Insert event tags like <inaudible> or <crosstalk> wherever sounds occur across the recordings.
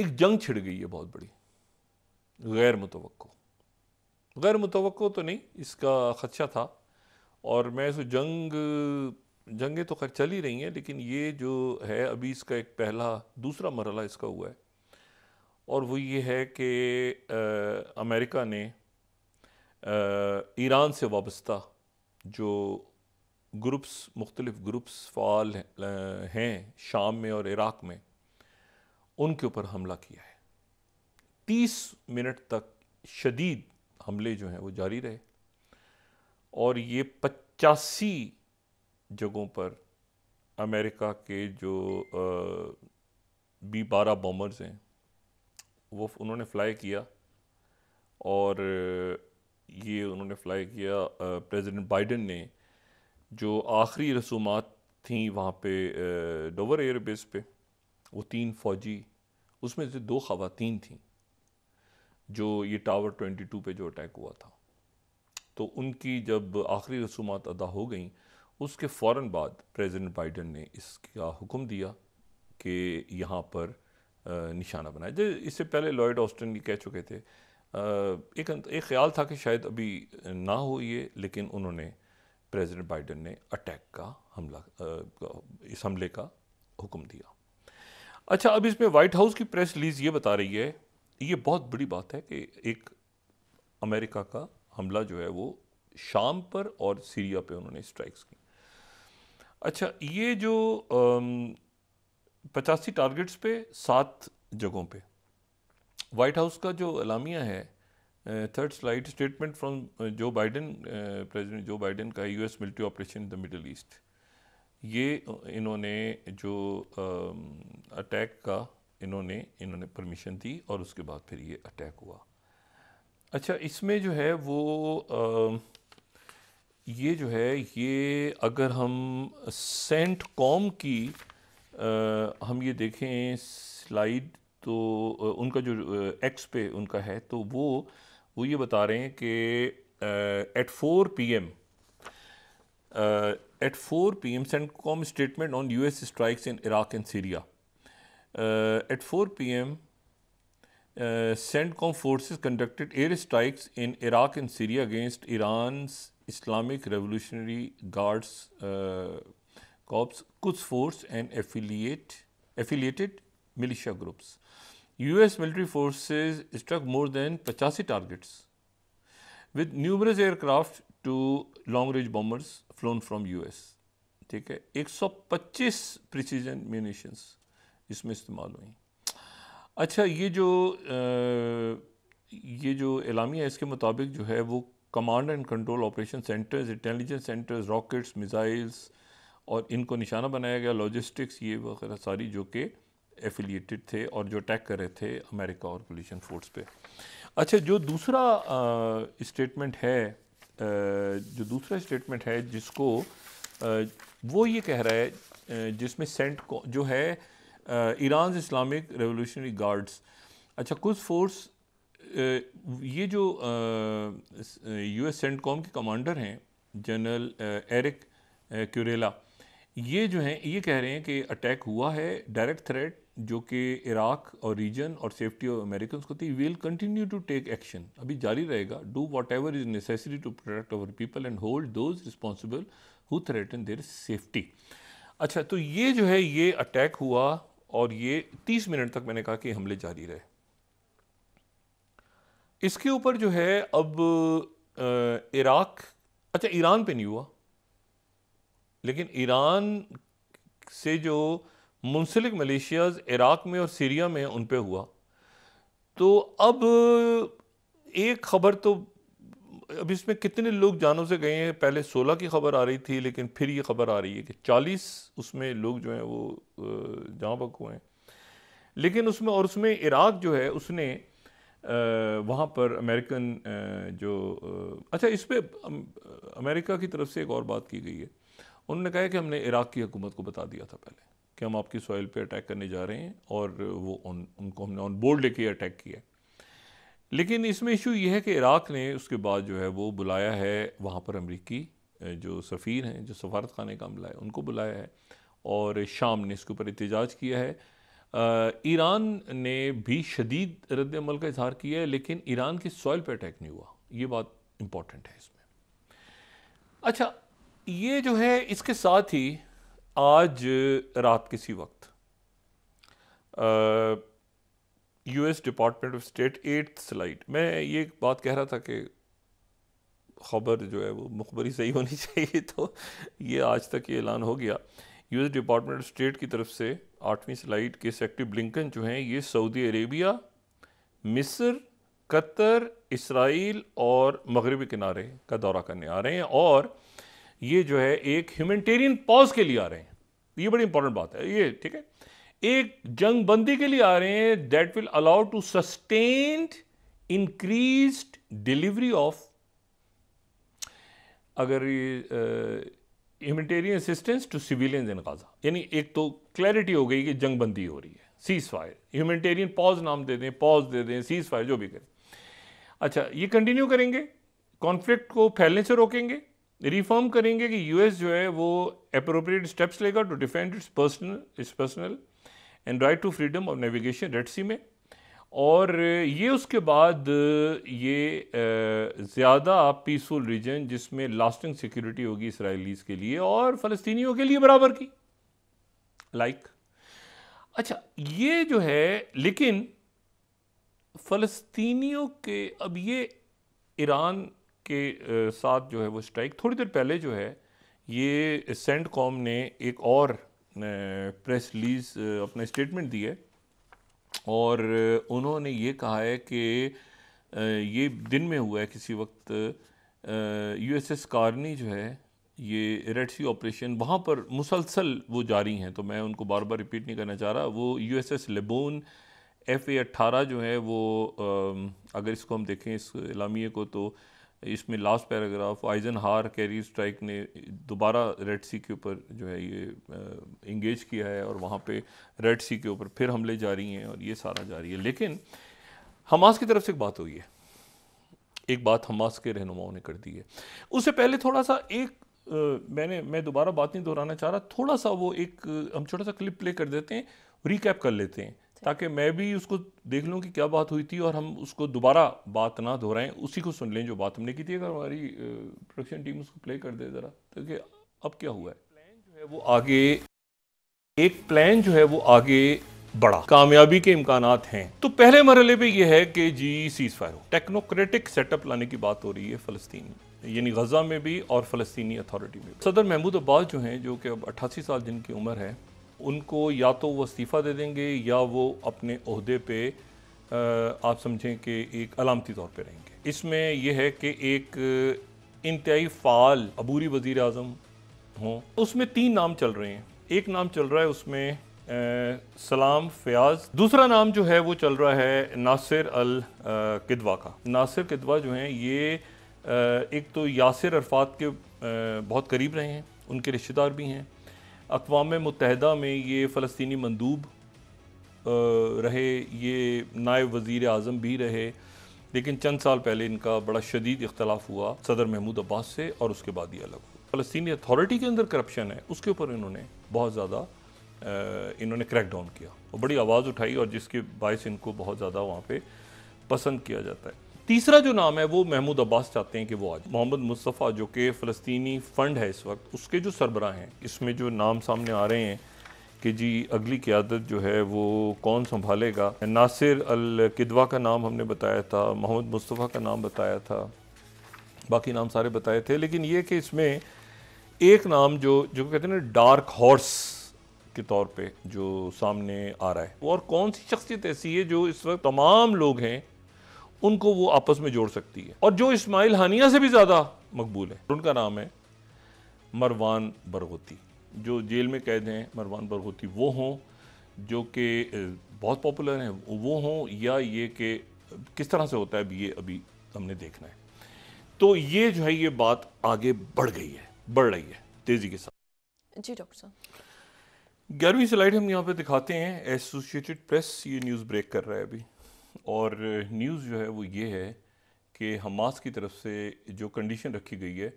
एक जंग छिड़ गई है बहुत बड़ी गैर मुतव गैर मुतव तो नहीं इसका खदशा था और मैं इस जंग जंगें तो खैर चल ही रही हैं लेकिन ये जो है अभी इसका एक पहला दूसरा मरला इसका हुआ है और वो ये है कि अमेरिका ने ईरान से वाबस्ता जो ग्रुप्स मुख्तलिफ़ ग्रुप्स फ़ाल हैं शाम में और इराक़ में उनके ऊपर हमला किया है तीस मिनट तक शदीद हमले जो हैं वो जारी रहे और ये पचासी जगहों पर अमेरिका के जो बी बारह बॉम्बर्स हैं वो उन्होंने फ्लाई किया और ये उन्होंने फ्लाई किया प्रेसिडेंट बाइडन ने जो आखिरी रसूमात थी वहाँ पे डोवर एयरबेस पे वो तीन फ़ौजी उसमें से दो खातन थीं जो ये टावर 22 पे जो अटैक हुआ था तो उनकी जब आखिरी रसूमात अदा हो गई उसके फ़ौर बाद प्रेसिडेंट बाइडन ने इसका हुक्म दिया कि यहाँ पर निशाना बनाया जो इससे पहले लॉयड ऑस्टन भी कह चुके थे एक एक ख्याल था कि शायद अभी ना हो ये लेकिन उन्होंने प्रेसिडेंट बाइडन ने अटैक का हमला इस हमले का हुक्म दिया अच्छा अब इसमें व्हाइट हाउस की प्रेस रिलीज ये बता रही है ये बहुत बड़ी बात है कि एक अमेरिका का हमला जो है वो शाम पर और सीरिया पे उन्होंने स्ट्राइक्स की अच्छा ये जो पचासी टारगेट्स पे सात जगहों पे वाइट हाउस का जो अलामिया है third slide statement from Joe Biden president Joe Biden का US military operation in the Middle East ये इन्होंने जो अटैक का इन्होंने इन्होंने परमिशन दी और उसके बाद फिर ये अटैक हुआ अच्छा इसमें जो है वो आ, ये जो है ये अगर हम सेंट कॉम की आ, हम ये देखें स्लाइड तो उनका जो एक्स पे उनका है तो वो वो ये बता रहे हैं कि at four p m at 4 p.m. CENTCOM statement on U.S. strikes in Iraq and Syria. Uh, at 4 p.m., uh, CENTCOM forces conducted air strikes in Iraq and Syria against Iran's Islamic Revolutionary Guards uh, Corps, Quds Force and affiliate, affiliated militia groups. U.S. military forces struck more than 85 targets with aircraft to long range range flown flown U S ठीक है 125 precision munitions इसमें इस्तेमाल हुई अच्छा ये जो आ, ये जो एलामिया है इसके मुताबिक जो है वो command and control operation centres intelligence centres rockets missiles और इनको निशाना बनाया गया लॉजिस्टिक्स ये वगैरह सारी जो कि एफिलिएटेड थे और जो अटैक कर रहे थे अमेरिका और पोलिशन फोर्स पे अच्छा जो दूसरा स्टेटमेंट है आ, जो दूसरा स्टेटमेंट है जिसको आ, वो ये कह रहा है जिसमें सेंट को जो है ईरान इस्लामिक रेवोल्यूशनरी गार्ड्स अच्छा कुछ फोर्स ये जो यूएस सेंट कॉम के कमांडर हैं जनरल एरिक क्यूरेला ये जो हैं ये कह रहे हैं कि अटैक हुआ है डायरेक्ट थ्रेट जो कि इराक और रीजन और सेफ्टी ऑफ अमेरिकन को थी will continue to take action अभी जारी रहेगा do whatever is necessary to protect our people and hold those responsible who threaten their safety अच्छा तो ये जो है ये अटैक हुआ और ये तीस मिनट तक मैंने कहा कि हमले जारी रहे इसके ऊपर जो है अब इराक अच्छा ईरान पे नहीं हुआ लेकिन ईरान से जो मुंसलिक मलेशियाज इराक़ में और सीरिया में उन पर हुआ तो अब एक खबर तो अब इसमें कितने लोग जानों से गए हैं पहले 16 की खबर आ रही थी लेकिन फिर ये खबर आ रही है कि 40 उसमें लोग जो हैं वो जहाँ बक हुए हैं लेकिन उसमें और उसमें इराक जो है उसने वहाँ पर अमेरिकन जो अच्छा इस पर अमेरिका की तरफ से एक और बात की गई है उन्होंने कहा कि हमने इराक़ की हुकूमत को बता दिया था पहले कि हम आपकी सॉइल पे अटैक करने जा रहे हैं और वो उन उनको हमने ऑन बोर्ड लेके अटैक किया लेकिन इसमें इशू यह है कि इराक़ ने उसके बाद जो है वो बुलाया है वहाँ पर अमरीकी जो सफ़ीर हैं जो सफारत खाने का अमला है उनको बुलाया है और शाम ने इसके ऊपर एहतजाज किया है ईरान ने भी शदीद रद्दमल का इजहार किया है लेकिन ईरान की सॉइल पर अटैक नहीं हुआ ये बात इम्पॉर्टेंट है इसमें अच्छा ये जो है इसके साथ ही आज रात किसी वक्त US department of state at slide मैं ये बात कह रहा था कि खबर जो है वो मुखबरी सही होनी <laughs> चाहिए तो ये आज तक ये ऐलान हो गया यूएस डिपार्टमेंट ऑफ स्टेट की तरफ से आठवीं स्लाइड के सेक्रेटरी ब्लिंकन जो हैं ये सऊदी अरेबिया मिस्र कतर इसराइल और मगरबी किनारे का दौरा करने आ रहे हैं और ये जो है एक ह्यूमेटेरियन पॉज के लिए आ रहे हैं ये बड़ी इंपॉर्टेंट बात है ये ठीक है एक जंग बंदी के लिए आ रहे हैं that will allow to sustain increase delivery of अगर humanitarian assistance to civilians in Gaza यानी एक तो क्लैरिटी हो गई कि जंग बंदी हो रही है सीज फायर ह्यूमेटेरियन पॉज नाम दे दें पॉज दे दें सीज फायर जो भी करें अच्छा ये कंटिन्यू करेंगे कॉन्फ्लिक्ट को फैलने से रोकेंगे रिफॉर्म करेंगे कि यूएस जो है वो अप्रोप्रिएट स्टेप्स लेगा to defend its personnel its personnel and right to freedom of navigation red sea में और ये उसके बाद ये ज़्यादा पीसफुल रीजन जिसमें लास्टिंग सिक्योरिटी होगी इसराइलीज़ के लिए और फ़लस्तीनियों के लिए बराबर की लाइक like. अच्छा ये जो है लेकिन फ़लस्तीनियों के अब ये ईरान के साथ जो है वो स्ट्राइक थोड़ी देर पहले जो है ये सेंट कॉम ने एक और प्रेस रिलीज अपना स्टेटमेंट दी है और उन्होंने ये कहा है कि ये दिन में हुआ है किसी वक्त यू एस एस कार्नी जो है ये रेड सी ऑपरेशन वहाँ पर मुसलसल वो जारी हैं तो मैं उनको बार बार रिपीट नहीं करना चाह रहा वो U S S Laboon F A अट्ठारह जो है वो अगर इसको हम देखें इस इलामिए को तो इसमें last paragraph Eisenhower carrier strike ने दोबारा रेड सी के ऊपर जो है ये इंगेज किया है और वहाँ पे रेड सी के ऊपर फिर हमले जारी हैं और ये सारा जारी है लेकिन हमास की तरफ से एक बात हुई है एक बात हमास के रहनुमाओं ने कर दी है उससे पहले थोड़ा सा एक आ, मैंने मैं दोबारा बात नहीं दोहराना चाह रहा थोड़ा सा वो एक हम छोटा सा क्लिप प्ले कर देते हैं रिकैप कर लेते हैं ताकि मैं भी उसको देख लूँ कि क्या बात हुई थी और हम उसको दोबारा बात ना दोहराएं उसी को सुन लें जो बात हमने की थी अगर हमारी प्रोडक्शन टीम उसको प्ले कर दे ज़रा ताकि अब क्या हुआ है प्लान जो है वो आगे एक प्लान जो है वो आगे बड़ा कामयाबी के इम्कान हैं तो पहले मरहले पे यह है कि जी सीज फायर हो टेक्नोक्रेटिक सेटअप लाने की बात हो रही है फ़लस्तीन में यानी गजा में भी और फ़लस्तनी अथॉरिटी में सदर महमूद अब्बास जो हैं जो कि अब अट्ठासी साल जिनकी उम्र है उनको या तो वो इस्तीफ़ा दे देंगे या वो अपने अहदे पे आप समझें कि एक अलामती तौर पे रहेंगे इसमें यह है कि एक इंतहाई फ़ाल अबूरी वज़ी अजम हों उसमें तीन नाम चल रहे हैं एक नाम चल रहा है उसमें आ, सलाम फयाज दूसरा नाम जो है वो चल रहा है नासिर अल किदवा का नासिर किदवा जो हैं ये एक तो यासिर अरफात के बहुत करीब रहे हैं उनके रिश्तेदार भी हैं अकवा मुतहदा में ये फ़लस्तनी मंदूब रहे ये नायब वज़ी अजम भी रहे लेकिन चंद साल पहले इनका बड़ा शदीद इख्तलाफ हुआ सदर महमूद अब्बास से और उसके बाद ये अलग हुआ फ़लस्तनी अथॉरिटी के अंदर करप्शन है उसके ऊपर इन्होंने बहुत ज़्यादा इन्होंने क्रैक डाउन किया और बड़ी आवाज़ उठाई और जिसके बायस इनको बहुत ज़्यादा वहाँ पर पसंद किया जाता है तीसरा जो नाम है वो महमूद अब्बास चाहते हैं कि वो आज मोहम्मद मुस्तफ़ा जो कि फ़लस्तनी फ़ंड है इस वक्त उसके जो सरबरा हैं इसमें जो नाम सामने आ रहे हैं कि जी अगली क्यादत जो है वो कौन संभालेगा नासिर अलकदवा का नाम हमने बताया था मोहम्मद मुस्तफ़ा का नाम बताया था बाकी नाम सारे बताए थे लेकिन ये कि इसमें एक नाम जो जो कहते हैं ना डार्क हॉर्स के तौर पे जो सामने आ रहा है और कौन सी शख्सियत ऐसी है जो इस वक्त तमाम लोग हैं उनको वो आपस में जोड़ सकती है और जो इस्माइल हानिया से भी ज़्यादा मकबूल है उनका नाम है मरवान बरगोती जो जेल में कैद हैं मरवान बरगोती वो हों जो कि बहुत पॉपुलर हैं वो हों या ये कि किस तरह से होता है अब ये अभी हमने देखना है तो ये जो है ये बात आगे बढ़ गई है बढ़ रही है तेज़ी के साथ जी डॉक्टर साहब ग्यारहवीं स्लाइड हम यहाँ पे दिखाते हैं एसोसिएटेड प्रेस ये न्यूज़ ब्रेक कर रहा है अभी और न्यूज़ जो है वो ये है कि हमास की तरफ से जो कंडीशन रखी गई है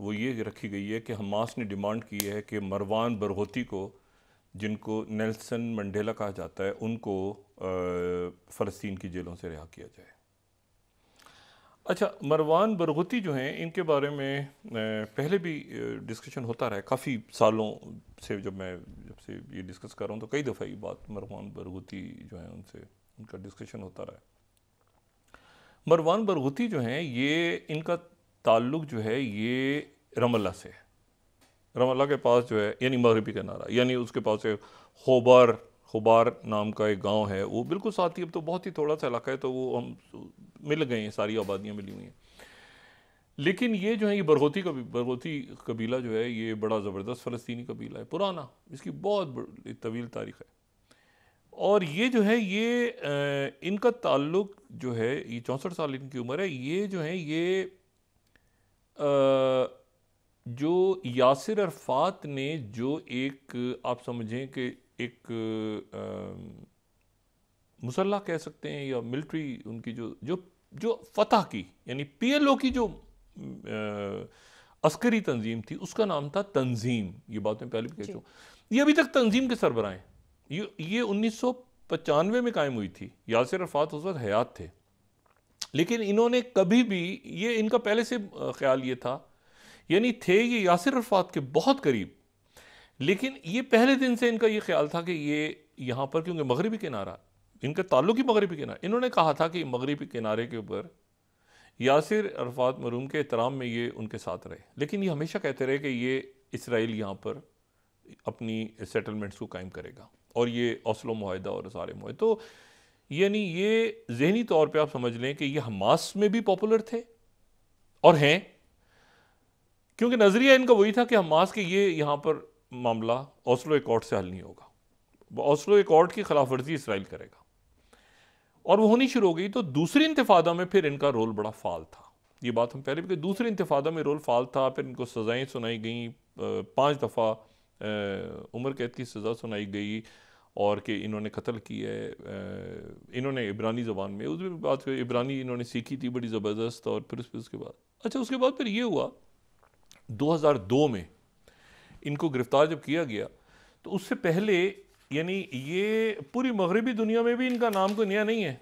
वो ये रखी गई है कि हमास ने डिमांड की है कि मरवान बरहोती को जिनको नेल्सन मंडेला कहा जाता है उनको फ़लस्तीन की जेलों से रिहा किया जाए अच्छा मरवान बरगोती जो हैं इनके बारे में पहले भी डिस्कशन होता रहा है काफ़ी सालों से जब मैं जब से ये डिस्कस कर रहा हूँ तो कई दफ़ा ये बात मरवान बरगती जो हैं उनसे उनका डिस्कशन होता रहा मरवान बरगुती जो हैं ये इनका ताल्लुक जो है ये रमल्ला से है रमल्ला के पास जो है यानी मगरबी किनारा यानी उसके पास एक होबार होबार नाम का एक गांव है वो बिल्कुल साथ ही अब तो बहुत ही थोड़ा सा इलाका है तो वो हम मिल गए हैं सारी आबादियाँ मिली हुई हैं लेकिन ये जो है ये बरगोती कभी बरगोती कबीला जो है ये बड़ा ज़बरदस्त फ़लस्तनी कबीला है पुराना इसकी बहुत तवील तारीख़ है और ये जो है ये इनका ताल्लुक जो है ये चौंसठ साल इनकी उम्र है ये जो है ये जो यासिर अरफात ने जो एक आप समझें कि एक मुसल्ला कह सकते हैं या मिलिट्री उनकी जो जो जो फतह की यानी पीएलओ की जो अस्करी तंजीम थी उसका नाम था तंजीम ये बात मैं पहले भी कह चुका हूँ ये अभी तक तंजीम के सरबराह हैं ये ये उन्नीस में कायम हुई थी यासर अरफात उस वक्त हयात थे लेकिन इन्होंने कभी भी ये इनका पहले से ख्याल ये था यानी थे ये यासर अरफात के बहुत करीब लेकिन ये पहले दिन से इनका ये ख्याल था कि ये यहाँ पर क्योंकि मगरबी किनारा इनका ताल्लुक ही मगरबी किनारा इन्होंने कहा था कि मगरबी किनारे के ऊपर यासिर अरफात मरूम के एहतराम में ये उनके साथ रहे लेकिन ये हमेशा कहते रहे कि ये इसराइल यहाँ पर अपनी सेटलमेंट्स को कायम करेगा और ये असलो माहिदा और सारे माहे तो यानी ये जहनी तौर पे आप समझ लें कि ये हमास में भी पॉपुलर थे और हैं क्योंकि नज़रिया इनका वही था कि हमास के ये यहाँ पर मामला हौसलो एकॉर्ड से हल नहीं होगा हौसलो एकॉर्ड की खिलाफ वर्जी इसराइल करेगा और वह होनी शुरू हो गई तो दूसरी इंतफादा में फिर इनका रोल बड़ा फाल था ये बात हम पहले भी दूसरी इंतफादा में रोल फाल था फिर इनको सज़ाएँ सुनाई गई पाँच दफ़ा उम्र कैद की सज़ा सुनाई गई और कि इन्होंने कत्ल किया इन्होंने इब्रानी ज़बान में उस बात इब्रानी इन्होंने सीखी थी बड़ी ज़बरदस्त और फिर उस उसके बाद अच्छा उसके बाद फिर ये हुआ 2002 में इनको गिरफ़्तार जब किया गया तो उससे पहले यानी ये पूरी मगरबी दुनिया में भी इनका नाम कोई नया नहीं है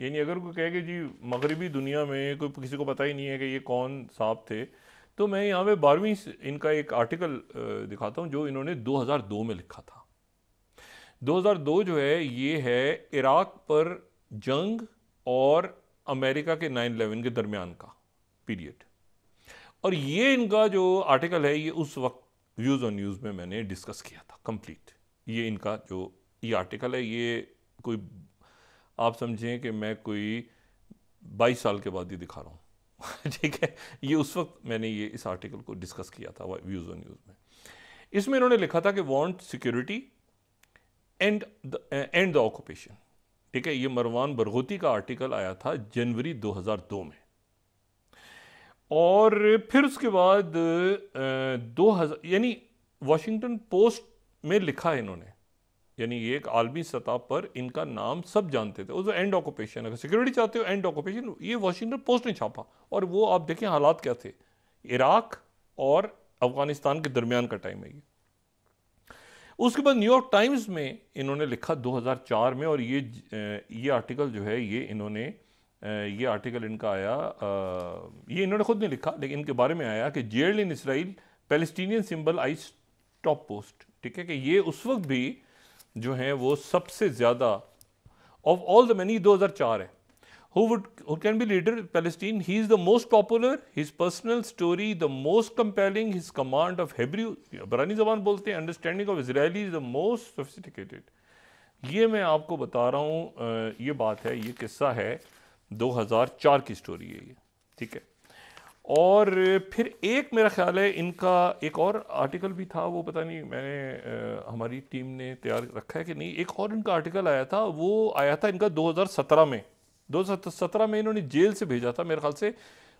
यानी अगर कोई कहे कि जी मगरबी दुनिया में कोई किसी को पता ही नहीं है कि ये कौन साहब थे तो मैं यहाँ पे बारहवीं इनका एक आर्टिकल दिखाता हूँ जो इन्होंने 2002 में लिखा था 2002 जो है ये है इराक पर जंग और अमेरिका के 9/11 के दरमियान का पीरियड और ये इनका जो आर्टिकल है ये उस वक्त व्यूज़ ऑन न्यूज़ में मैंने डिस्कस किया था कंप्लीट ये इनका जो ये आर्टिकल है ये कोई आप समझें कि मैं कोई 22 साल के बाद ही दिखा रहा हूँ <laughs> ठीक है ये उस वक्त मैंने ये इस आर्टिकल को डिस्कस किया था व्यूज़ ऑन न्यूज़ में इसमें इन्होंने लिखा था कि want security end end the occupation ठीक है ये मरवान बरगोती का आर्टिकल आया था जनवरी 2002 में और फिर उसके बाद uh, दो हज़ार यानी वाशिंगटन पोस्ट में लिखा है इन्होंने यानी ये एक आलमी सतह पर इनका नाम सब जानते थे वो एंड ऑक्यूपेशन अगर सिक्योरिटी चाहते हो एंड ऑक्यूपेशन ये वाशिंगटन पोस्ट ने छापा और वो आप देखें हालात क्या थे इराक और अफगानिस्तान के दरमियान का टाइम है ये उसके बाद न्यूयॉर्क टाइम्स में इन्होंने लिखा 2004 में और ये ये आर्टिकल जो है ये इन्होंने ये आर्टिकल इनका आया ये इन्होंने खुद नहीं लिखा लेकिन इनके बारे में आया कि jail in Israel Palestinian symbol eye top post ठीक है कि ये उस वक्त भी जो है वो सबसे ज़्यादा ऑफ ऑल द मैनी दो है who would who can be leader of Palestine. He is the most popular, his personal story the most compelling, his command of Hebrew, बरानी जबान bolte understanding of israeli is the most sophisticated ye main aapko bata raha hu ye baat hai ye ये hai 2004 ki story hai ye theek hai और फिर एक मेरा ख्याल है इनका एक और आर्टिकल भी था वो पता नहीं मैंने आ, हमारी टीम ने तैयार रखा है कि नहीं एक और इनका आर्टिकल आया था वो आया था इनका 2017 में दो सत्रह में इन्होंने जेल से भेजा था मेरे ख्याल से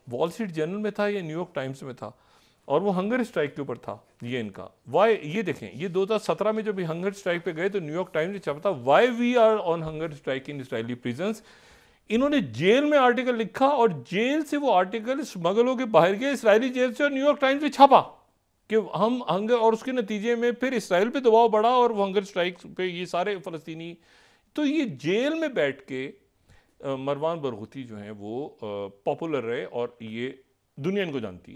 वॉल स्ट्रीट जर्नल में था या न्यूयॉर्क टाइम्स में था और वो हंगर स्ट्राइक के ऊपर था ये इनका वाई ये देखें ये 2017 में जब हंगर स्ट्राइक पे गए तो न्यूयॉर्क टाइम्स ने छापा why we are on hunger strike in Israeli prisons इन्होंने जेल में आर्टिकल लिखा और जेल से वो आर्टिकल स्मगलों के बाहर गए इसराइली जेल से और न्यूयॉर्क टाइम्स में छापा कि हम हंगर और उसके नतीजे में फिर इसराइल पे दबाव बढ़ा और वो हंगर स्ट्राइक पे ये सारे फलस्तीनी तो ये जेल में बैठ के मरवान बरगुती जो हैं वो पॉपुलर रहे और ये दुनिया इनको जानती